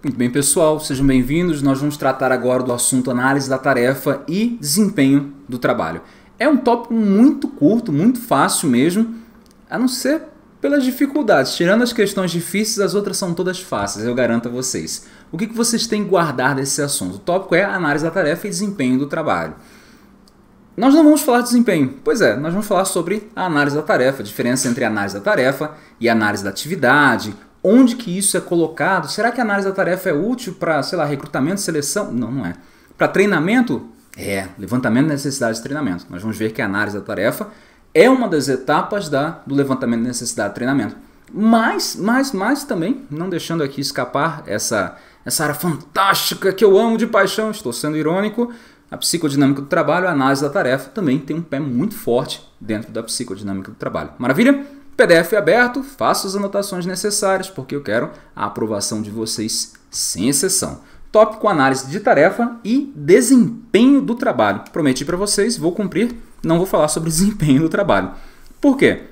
Muito bem, pessoal, sejam bem-vindos. Nós vamos tratar agora do assunto análise da tarefa e desempenho do trabalho. É um tópico muito curto, muito fácil mesmo, a não ser pelas dificuldades. Tirando as questões difíceis, as outras são todas fáceis, eu garanto a vocês. O que vocês têm que guardar desse assunto? O tópico é análise da tarefa e desempenho do trabalho. Nós não vamos falar de desempenho. Pois é, nós vamos falar sobre a análise da tarefa, a diferença entre a análise da tarefa e a análise da atividade, Onde que isso é colocado? Será que a análise da tarefa é útil para, sei lá, recrutamento, seleção? Não, não é. Para treinamento? É, levantamento de necessidade de treinamento. Nós vamos ver que a análise da tarefa é uma das etapas da, do levantamento de necessidade de treinamento. Mas, mas, mas também, não deixando aqui escapar essa, essa área fantástica que eu amo de paixão, estou sendo irônico, a psicodinâmica do trabalho, a análise da tarefa, também tem um pé muito forte dentro da psicodinâmica do trabalho. Maravilha? PDF aberto, faço as anotações necessárias, porque eu quero a aprovação de vocês sem exceção. Tópico análise de tarefa e desempenho do trabalho. Prometi para vocês, vou cumprir, não vou falar sobre desempenho do trabalho. Por quê?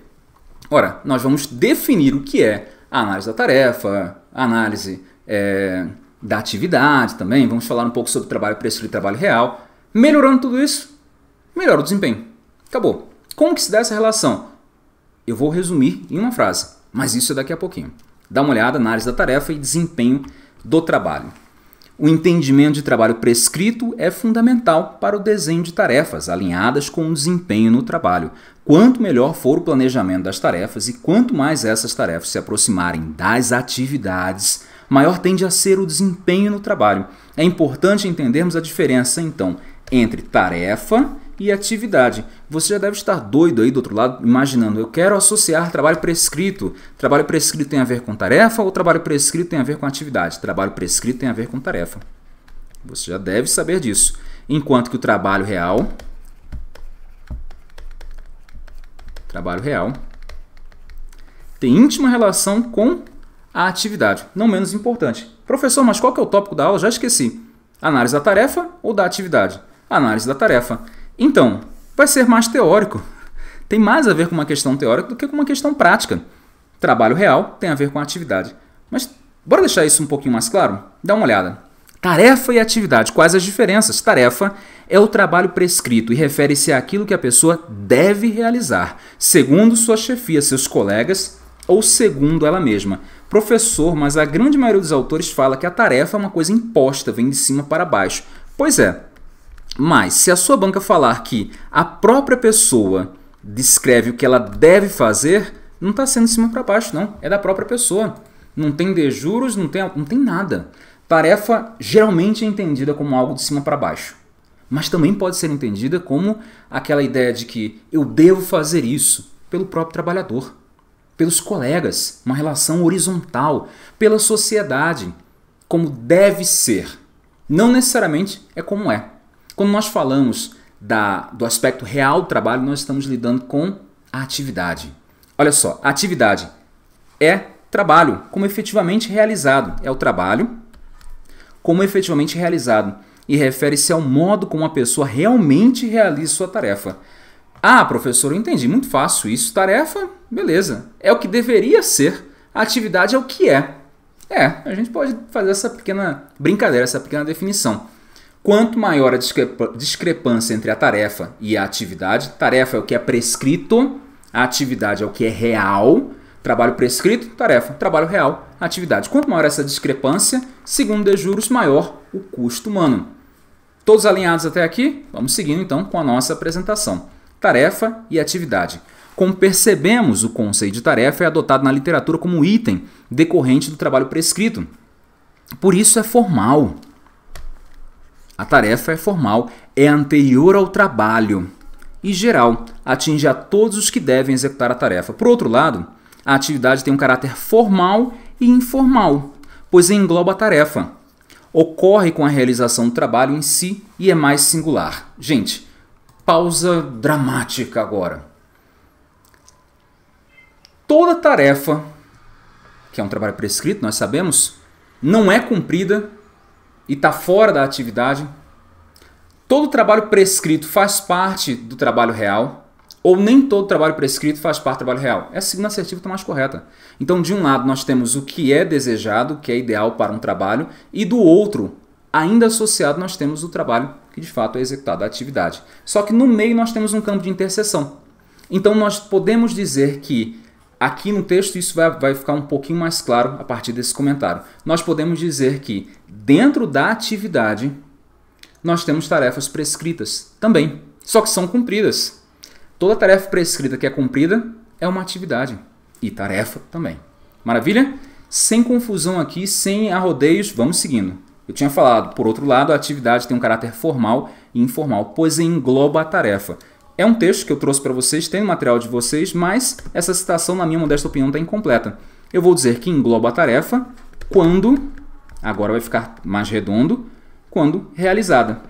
Ora, nós vamos definir o que é a análise da tarefa, a análise é, da atividade também, vamos falar um pouco sobre trabalho prescrito e trabalho real. Melhorando tudo isso, melhora o desempenho. Acabou. Como que se dá essa relação? eu vou resumir em uma frase, mas isso é daqui a pouquinho. Dá uma olhada na análise da tarefa e desempenho do trabalho. O entendimento de trabalho prescrito é fundamental para o desenho de tarefas alinhadas com o desempenho no trabalho. Quanto melhor for o planejamento das tarefas e quanto mais essas tarefas se aproximarem das atividades, maior tende a ser o desempenho no trabalho. É importante entendermos a diferença, então, entre tarefa e atividade. Você já deve estar doido aí do outro lado, imaginando, eu quero associar trabalho prescrito. Trabalho prescrito tem a ver com tarefa ou trabalho prescrito tem a ver com atividade? Trabalho prescrito tem a ver com tarefa. Você já deve saber disso. Enquanto que o trabalho real trabalho real tem íntima relação com a atividade, não menos importante. Professor, mas qual que é o tópico da aula? Já esqueci. Análise da tarefa ou da atividade? Análise da tarefa. Então, vai ser mais teórico. Tem mais a ver com uma questão teórica do que com uma questão prática. Trabalho real tem a ver com a atividade. Mas bora deixar isso um pouquinho mais claro? Dá uma olhada. Tarefa e atividade, quais as diferenças? Tarefa é o trabalho prescrito e refere-se àquilo que a pessoa deve realizar, segundo sua chefia, seus colegas ou segundo ela mesma. Professor, mas a grande maioria dos autores fala que a tarefa é uma coisa imposta, vem de cima para baixo. Pois é, mas se a sua banca falar que a própria pessoa descreve o que ela deve fazer, não está sendo de cima para baixo, não. É da própria pessoa. Não tem dejuros, não tem, não tem nada. Tarefa geralmente é entendida como algo de cima para baixo. Mas também pode ser entendida como aquela ideia de que eu devo fazer isso pelo próprio trabalhador, pelos colegas, uma relação horizontal, pela sociedade, como deve ser. Não necessariamente é como é. Quando nós falamos da, do aspecto real do trabalho, nós estamos lidando com a atividade. Olha só, atividade é trabalho, como efetivamente realizado. É o trabalho como efetivamente realizado e refere-se ao modo como a pessoa realmente realiza sua tarefa. Ah, professor, eu entendi, muito fácil isso. Tarefa, beleza. É o que deveria ser. A atividade é o que é. É, a gente pode fazer essa pequena brincadeira, essa pequena definição. Quanto maior a discrepância entre a tarefa e a atividade, tarefa é o que é prescrito, a atividade é o que é real, trabalho prescrito, tarefa, trabalho real, atividade. Quanto maior essa discrepância, segundo de juros, maior o custo humano. Todos alinhados até aqui? Vamos seguindo então com a nossa apresentação. Tarefa e atividade. Como percebemos, o conceito de tarefa é adotado na literatura como item decorrente do trabalho prescrito. Por isso é formal. A tarefa é formal, é anterior ao trabalho e geral, atinge a todos os que devem executar a tarefa. Por outro lado, a atividade tem um caráter formal e informal, pois engloba a tarefa. Ocorre com a realização do trabalho em si e é mais singular. Gente, pausa dramática agora. Toda tarefa, que é um trabalho prescrito, nós sabemos, não é cumprida e está fora da atividade, todo trabalho prescrito faz parte do trabalho real, ou nem todo trabalho prescrito faz parte do trabalho real. É a segunda assertiva está mais correta. Então, de um lado, nós temos o que é desejado, o que é ideal para um trabalho, e do outro, ainda associado, nós temos o trabalho que de fato é executado, a atividade. Só que no meio nós temos um campo de interseção. Então, nós podemos dizer que Aqui no texto isso vai, vai ficar um pouquinho mais claro a partir desse comentário. Nós podemos dizer que dentro da atividade nós temos tarefas prescritas também, só que são cumpridas. Toda tarefa prescrita que é cumprida é uma atividade e tarefa também. Maravilha? Sem confusão aqui, sem arrodeios, vamos seguindo. Eu tinha falado, por outro lado, a atividade tem um caráter formal e informal, pois engloba a tarefa. É um texto que eu trouxe para vocês, tem no material de vocês, mas essa citação, na minha modesta opinião, está incompleta. Eu vou dizer que engloba a tarefa quando, agora vai ficar mais redondo, quando realizada.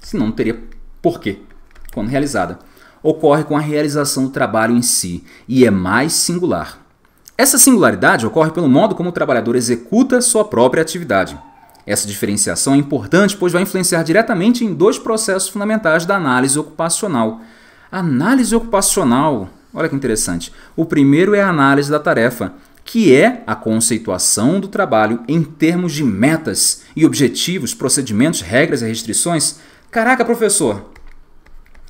Senão não teria porquê, quando realizada. Ocorre com a realização do trabalho em si e é mais singular. Essa singularidade ocorre pelo modo como o trabalhador executa sua própria atividade. Essa diferenciação é importante, pois vai influenciar diretamente em dois processos fundamentais da análise ocupacional. Análise ocupacional, olha que interessante. O primeiro é a análise da tarefa, que é a conceituação do trabalho em termos de metas e objetivos, procedimentos, regras e restrições. Caraca, professor,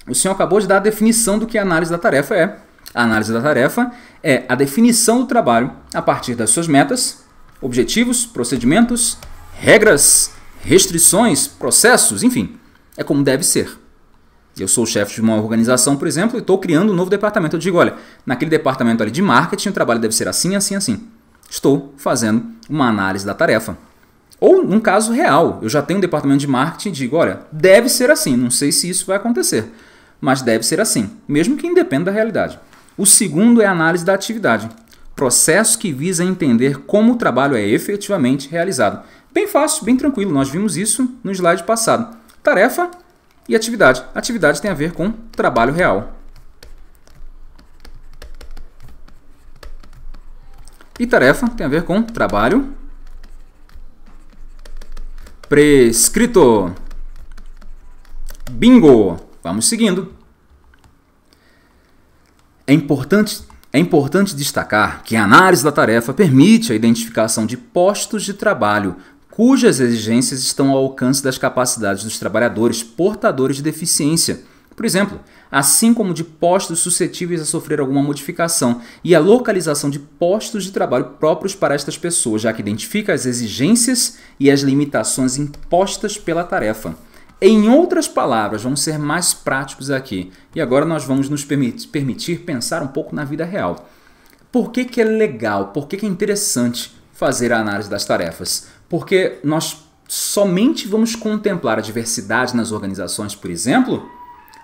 o senhor acabou de dar a definição do que a análise da tarefa é. A análise da tarefa é a definição do trabalho a partir das suas metas, objetivos, procedimentos, regras, restrições, processos, enfim. É como deve ser. Eu sou o chefe de uma organização, por exemplo, e estou criando um novo departamento. Eu digo, olha, naquele departamento ali de marketing, o trabalho deve ser assim, assim, assim. Estou fazendo uma análise da tarefa. Ou num caso real, eu já tenho um departamento de marketing e digo, olha, deve ser assim, não sei se isso vai acontecer, mas deve ser assim, mesmo que independa da realidade. O segundo é a análise da atividade, processo que visa entender como o trabalho é efetivamente realizado. Bem fácil, bem tranquilo, nós vimos isso no slide passado. Tarefa e atividade. Atividade tem a ver com trabalho real. E tarefa tem a ver com trabalho prescrito. Bingo! Vamos seguindo. É importante, é importante destacar que a análise da tarefa permite a identificação de postos de trabalho cujas exigências estão ao alcance das capacidades dos trabalhadores portadores de deficiência, por exemplo, assim como de postos suscetíveis a sofrer alguma modificação e a localização de postos de trabalho próprios para estas pessoas, já que identifica as exigências e as limitações impostas pela tarefa. Em outras palavras, vamos ser mais práticos aqui. E agora nós vamos nos permitir pensar um pouco na vida real. Por que, que é legal, por que, que é interessante fazer a análise das tarefas? Porque nós somente vamos contemplar a diversidade nas organizações, por exemplo,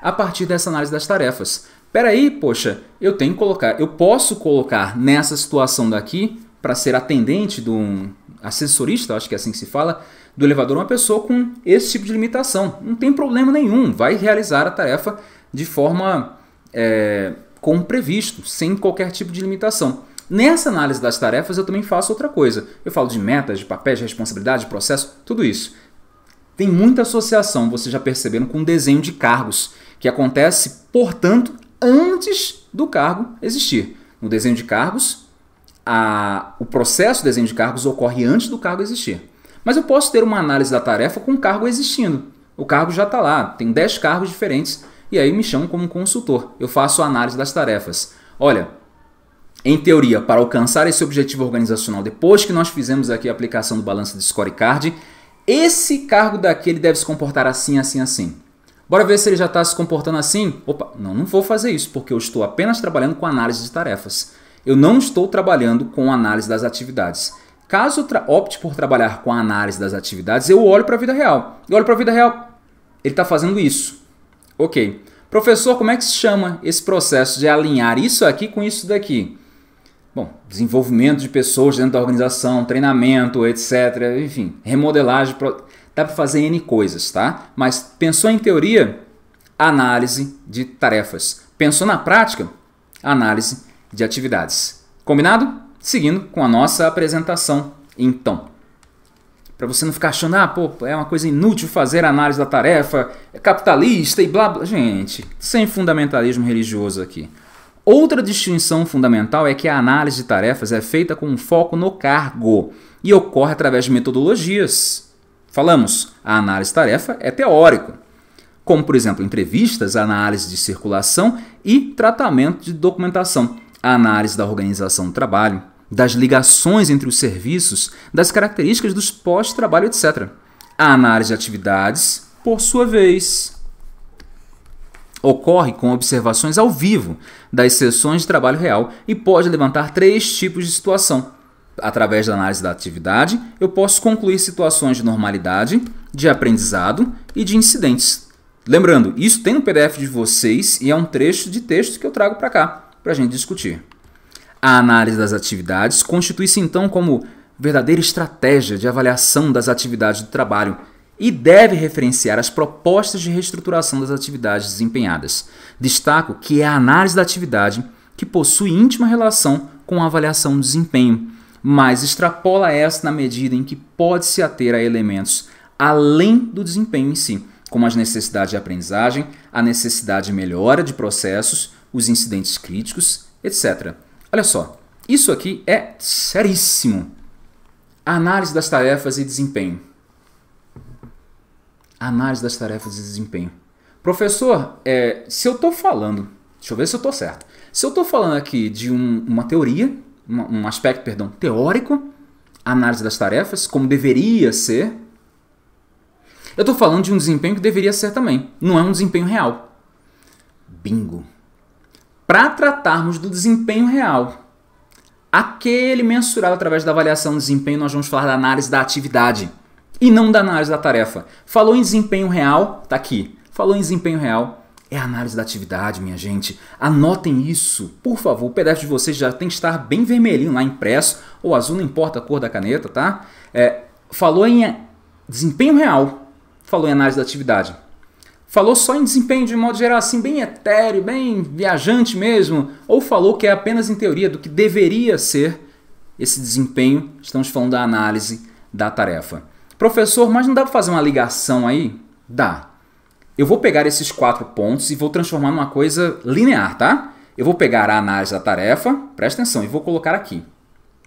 a partir dessa análise das tarefas. Peraí, poxa, eu tenho que colocar, eu posso colocar nessa situação daqui para ser atendente de um assessorista, acho que é assim que se fala, do elevador uma pessoa com esse tipo de limitação. Não tem problema nenhum, vai realizar a tarefa de forma é, como previsto, sem qualquer tipo de limitação. Nessa análise das tarefas, eu também faço outra coisa. Eu falo de metas, de papéis, de responsabilidade, de processo, tudo isso. Tem muita associação, vocês já perceberam, com o desenho de cargos, que acontece, portanto, antes do cargo existir. No desenho de cargos, a, o processo de desenho de cargos ocorre antes do cargo existir. Mas eu posso ter uma análise da tarefa com o cargo existindo. O cargo já está lá, tem 10 cargos diferentes, e aí me chamam como consultor. Eu faço a análise das tarefas. Olha, em teoria, para alcançar esse objetivo organizacional, depois que nós fizemos aqui a aplicação do balanço de scorecard, esse cargo daqui ele deve se comportar assim, assim, assim. Bora ver se ele já está se comportando assim? Opa, não, não vou fazer isso, porque eu estou apenas trabalhando com análise de tarefas. Eu não estou trabalhando com análise das atividades. Caso opte por trabalhar com a análise das atividades, eu olho para a vida real. Eu olho para a vida real, ele está fazendo isso. Ok. Professor, como é que se chama esse processo de alinhar isso aqui com isso daqui? Bom, desenvolvimento de pessoas dentro da organização, treinamento, etc. Enfim, remodelagem. Dá para fazer N coisas, tá? Mas pensou em teoria? Análise de tarefas. Pensou na prática? Análise de atividades. Combinado? Seguindo com a nossa apresentação, então. Para você não ficar achando, ah, pô, é uma coisa inútil fazer análise da tarefa, é capitalista e blá blá. Gente, sem fundamentalismo religioso aqui. Outra distinção fundamental é que a análise de tarefas é feita com foco no cargo e ocorre através de metodologias. Falamos, a análise de tarefa é teórico, como por exemplo entrevistas, análise de circulação e tratamento de documentação, análise da organização do trabalho, das ligações entre os serviços, das características dos pós-trabalho, etc. A análise de atividades, por sua vez, Ocorre com observações ao vivo das sessões de trabalho real e pode levantar três tipos de situação. Através da análise da atividade, eu posso concluir situações de normalidade, de aprendizado e de incidentes. Lembrando, isso tem no PDF de vocês e é um trecho de texto que eu trago para cá para a gente discutir. A análise das atividades constitui-se então como verdadeira estratégia de avaliação das atividades do trabalho e deve referenciar as propostas de reestruturação das atividades desempenhadas. Destaco que é a análise da atividade que possui íntima relação com a avaliação do desempenho, mas extrapola essa na medida em que pode se ater a elementos além do desempenho em si, como as necessidades de aprendizagem, a necessidade de melhora de processos, os incidentes críticos, etc. Olha só, isso aqui é seríssimo. A análise das tarefas e desempenho. Análise das tarefas e desempenho. Professor, é, se eu estou falando, deixa eu ver se eu estou certo. Se eu estou falando aqui de um, uma teoria, um, um aspecto, perdão, teórico, análise das tarefas, como deveria ser, eu estou falando de um desempenho que deveria ser também. Não é um desempenho real. Bingo. Para tratarmos do desempenho real, aquele mensurado através da avaliação do desempenho, nós vamos falar da análise da atividade e não da análise da tarefa. Falou em desempenho real, tá aqui. Falou em desempenho real, é a análise da atividade, minha gente. Anotem isso, por favor. O PDF de vocês já tem que estar bem vermelhinho lá impresso, ou azul, não importa a cor da caneta, tá? É, falou em desempenho real, falou em análise da atividade. Falou só em desempenho de modo geral, assim, bem etéreo, bem viajante mesmo, ou falou que é apenas em teoria do que deveria ser esse desempenho. Estamos falando da análise da tarefa. Professor, mas não dá para fazer uma ligação aí? Dá. Eu vou pegar esses quatro pontos e vou transformar numa coisa linear, tá? Eu vou pegar a análise da tarefa, presta atenção, e vou colocar aqui,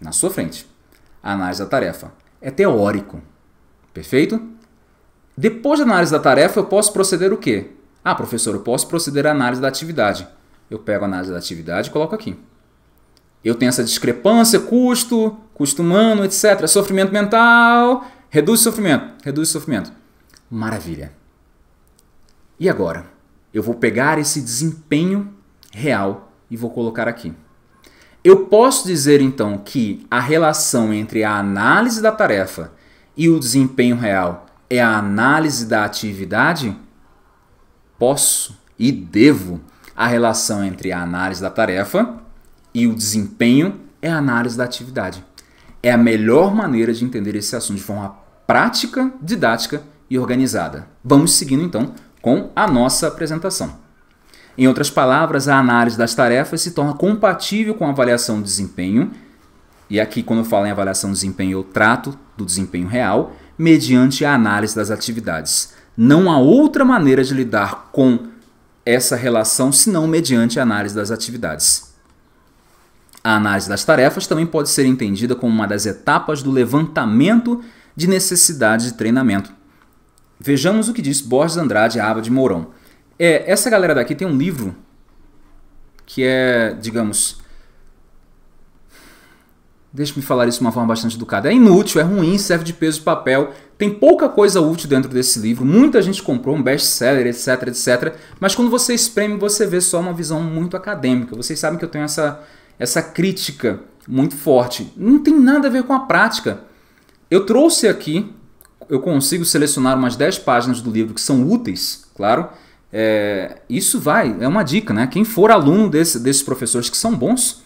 na sua frente. A análise da tarefa é teórico, perfeito? Depois da análise da tarefa, eu posso proceder o quê? Ah, professor, eu posso proceder à análise da atividade. Eu pego a análise da atividade e coloco aqui. Eu tenho essa discrepância, custo, custo humano, etc., sofrimento mental, Reduz o sofrimento, reduz o sofrimento. Maravilha. E agora? Eu vou pegar esse desempenho real e vou colocar aqui. Eu posso dizer então que a relação entre a análise da tarefa e o desempenho real é a análise da atividade? Posso e devo. A relação entre a análise da tarefa e o desempenho é a análise da atividade. É a melhor maneira de entender esse assunto de forma prática, didática e organizada. Vamos seguindo então com a nossa apresentação. Em outras palavras, a análise das tarefas se torna compatível com a avaliação de desempenho, e aqui, quando eu falo em avaliação de desempenho, eu trato do desempenho real, mediante a análise das atividades. Não há outra maneira de lidar com essa relação senão mediante a análise das atividades. A análise das tarefas também pode ser entendida como uma das etapas do levantamento de necessidade de treinamento. Vejamos o que diz Borges Andrade Aba de Mourão. É, essa galera daqui tem um livro que é, digamos, deixe-me falar isso de uma forma bastante educada. É inútil, é ruim, serve de peso de papel, tem pouca coisa útil dentro desse livro. Muita gente comprou um best-seller, etc, etc. Mas quando você espreme, você vê só uma visão muito acadêmica. Vocês sabem que eu tenho essa, essa crítica muito forte. Não tem nada a ver com a prática. Eu trouxe aqui, eu consigo selecionar umas 10 páginas do livro que são úteis, claro. É, isso vai, é uma dica, né? Quem for aluno desse, desses professores que são bons,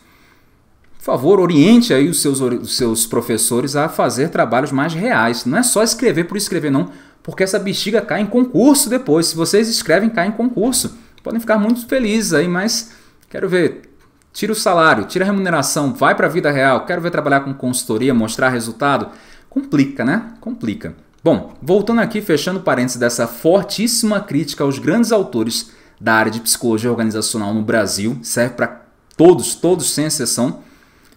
por favor, oriente aí os seus, os seus professores a fazer trabalhos mais reais. Não é só escrever por escrever, não, porque essa bexiga cai em concurso depois. Se vocês escrevem, cai em concurso. Podem ficar muito felizes aí, mas quero ver tira o salário, tira a remuneração, vai para a vida real, quero ver trabalhar com consultoria, mostrar resultado. Complica, né? Complica. Bom, voltando aqui, fechando parênteses dessa fortíssima crítica aos grandes autores da área de psicologia organizacional no Brasil, serve para todos, todos sem exceção,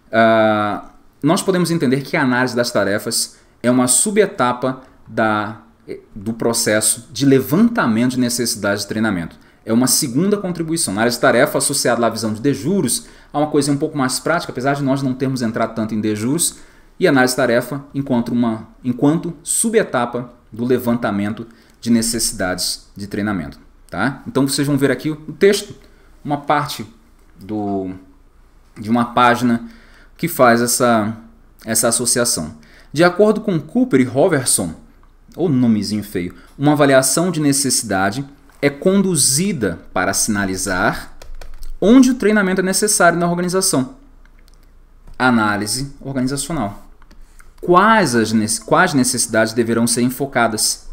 uh, nós podemos entender que a análise das tarefas é uma subetapa da, eh, do processo de levantamento de necessidades de treinamento. É uma segunda contribuição. Na área de tarefa, associada à visão de dejuros, há uma coisa um pouco mais prática, apesar de nós não termos entrado tanto em dejuros, e análise-tarefa enquanto, uma, enquanto subetapa do levantamento de necessidades de treinamento. Tá? Então vocês vão ver aqui o texto, uma parte do, de uma página que faz essa, essa associação. De acordo com Cooper e Roverson, ou nomezinho feio, uma avaliação de necessidade é conduzida para sinalizar onde o treinamento é necessário na organização análise organizacional. Quais, as, quais necessidades deverão ser enfocadas?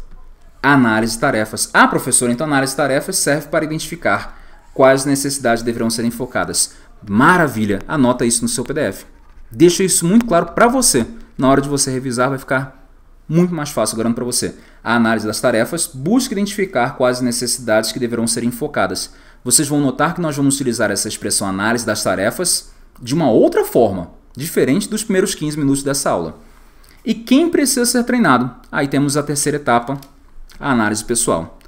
Análise de tarefas. Ah, professor, então análise de tarefas serve para identificar quais necessidades deverão ser enfocadas. Maravilha! Anota isso no seu PDF. Deixa isso muito claro para você. Na hora de você revisar, vai ficar muito mais fácil, garanto para você. A análise das tarefas busca identificar quais necessidades que deverão ser enfocadas. Vocês vão notar que nós vamos utilizar essa expressão análise das tarefas de uma outra forma diferente dos primeiros 15 minutos dessa aula. E quem precisa ser treinado? Aí temos a terceira etapa, a análise pessoal.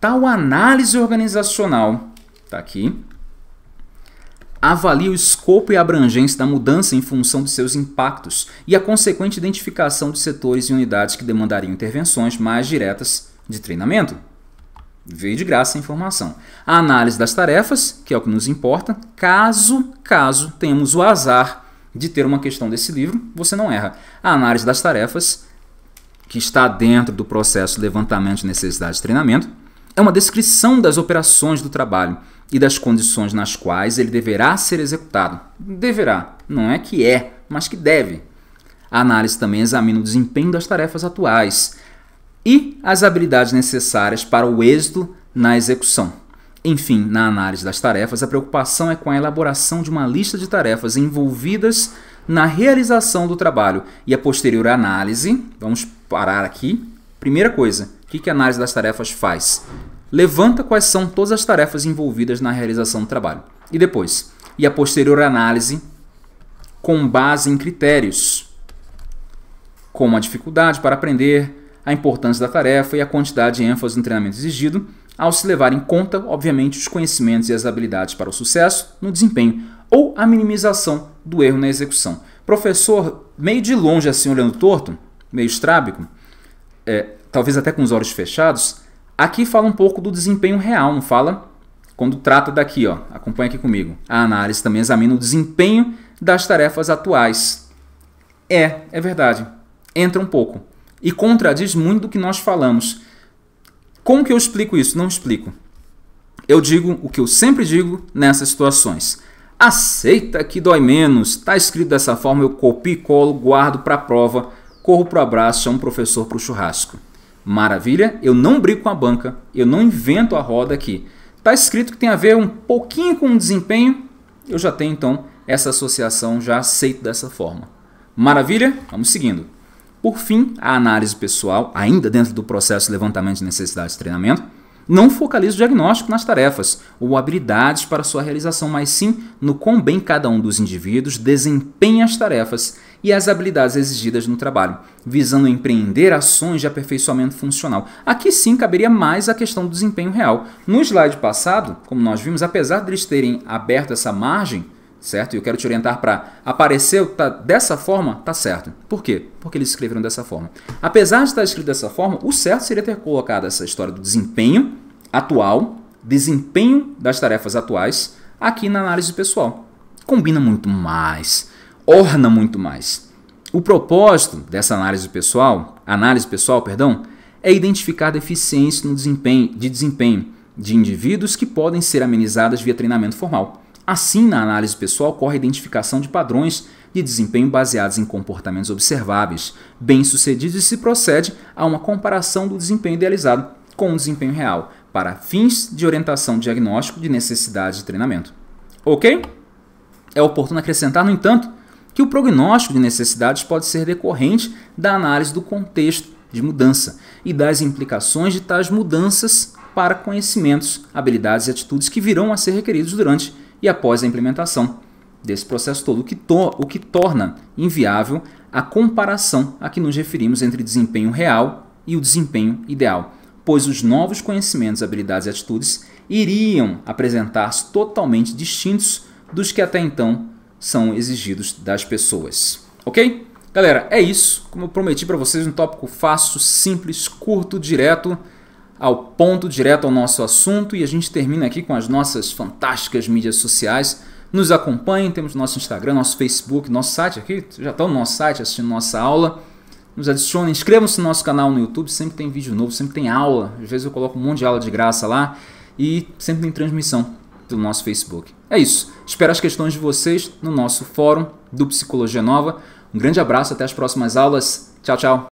Tal análise organizacional, está aqui, avalia o escopo e abrangência da mudança em função de seus impactos e a consequente identificação de setores e unidades que demandariam intervenções mais diretas de treinamento. Veio de graça a informação. A análise das tarefas, que é o que nos importa, caso, caso, temos o azar de ter uma questão desse livro, você não erra. A análise das tarefas, que está dentro do processo levantamento de necessidades de treinamento, é uma descrição das operações do trabalho e das condições nas quais ele deverá ser executado. Deverá, não é que é, mas que deve. A análise também examina o desempenho das tarefas atuais e as habilidades necessárias para o êxito na execução. Enfim, na análise das tarefas, a preocupação é com a elaboração de uma lista de tarefas envolvidas na realização do trabalho e a posterior análise. Vamos parar aqui. Primeira coisa, o que a análise das tarefas faz? Levanta quais são todas as tarefas envolvidas na realização do trabalho. E depois, e a posterior análise com base em critérios, como a dificuldade para aprender, a importância da tarefa e a quantidade de ênfase no treinamento exigido, ao se levar em conta, obviamente, os conhecimentos e as habilidades para o sucesso no desempenho ou a minimização do erro na execução. Professor, meio de longe assim, olhando torto, meio estrábico, é, talvez até com os olhos fechados, aqui fala um pouco do desempenho real, não fala? Quando trata daqui, ó, acompanha aqui comigo. A análise também examina o desempenho das tarefas atuais. É, é verdade. Entra um pouco. E contradiz muito do que nós falamos como que eu explico isso? Não explico. Eu digo o que eu sempre digo nessas situações. Aceita que dói menos. Está escrito dessa forma, eu copio e colo, guardo para a prova, corro para o abraço, chamo o professor para o churrasco. Maravilha, eu não brigo com a banca, eu não invento a roda aqui. Está escrito que tem a ver um pouquinho com o desempenho, eu já tenho então essa associação, já aceito dessa forma. Maravilha? Vamos seguindo. Por fim, a análise pessoal, ainda dentro do processo de levantamento de necessidades de treinamento, não focaliza o diagnóstico nas tarefas ou habilidades para sua realização, mas sim no quão bem cada um dos indivíduos desempenha as tarefas e as habilidades exigidas no trabalho, visando empreender ações de aperfeiçoamento funcional. Aqui sim caberia mais a questão do desempenho real. No slide passado, como nós vimos, apesar de eles terem aberto essa margem certo? E eu quero te orientar para apareceu tá, dessa forma, tá certo. Por quê? Porque eles escreveram dessa forma. Apesar de estar escrito dessa forma, o certo seria ter colocado essa história do desempenho atual, desempenho das tarefas atuais, aqui na análise pessoal. Combina muito mais, orna muito mais. O propósito dessa análise pessoal, análise pessoal, perdão, é identificar deficiências no desempenho, de desempenho de indivíduos que podem ser amenizadas via treinamento formal. Assim, na análise pessoal ocorre a identificação de padrões de desempenho baseados em comportamentos observáveis, bem-sucedidos e se procede a uma comparação do desempenho idealizado com o desempenho real, para fins de orientação diagnóstico de necessidade de treinamento. Ok? É oportuno acrescentar, no entanto, que o prognóstico de necessidades pode ser decorrente da análise do contexto de mudança e das implicações de tais mudanças para conhecimentos, habilidades e atitudes que virão a ser requeridos durante e após a implementação desse processo todo, o que, o que torna inviável a comparação a que nos referimos entre desempenho real e o desempenho ideal, pois os novos conhecimentos, habilidades e atitudes iriam apresentar-se totalmente distintos dos que até então são exigidos das pessoas. Ok? Galera, é isso. Como eu prometi para vocês, um tópico fácil, simples, curto, direto ao ponto, direto ao nosso assunto, e a gente termina aqui com as nossas fantásticas mídias sociais. Nos acompanhem, temos nosso Instagram, nosso Facebook, nosso site aqui, já estão tá no nosso site assistindo nossa aula. Nos adicionem, inscrevam-se no nosso canal no YouTube, sempre tem vídeo novo, sempre tem aula. Às vezes eu coloco um monte de aula de graça lá e sempre tem transmissão pelo nosso Facebook. É isso. Espero as questões de vocês no nosso fórum do Psicologia Nova. Um grande abraço, até as próximas aulas. Tchau, tchau.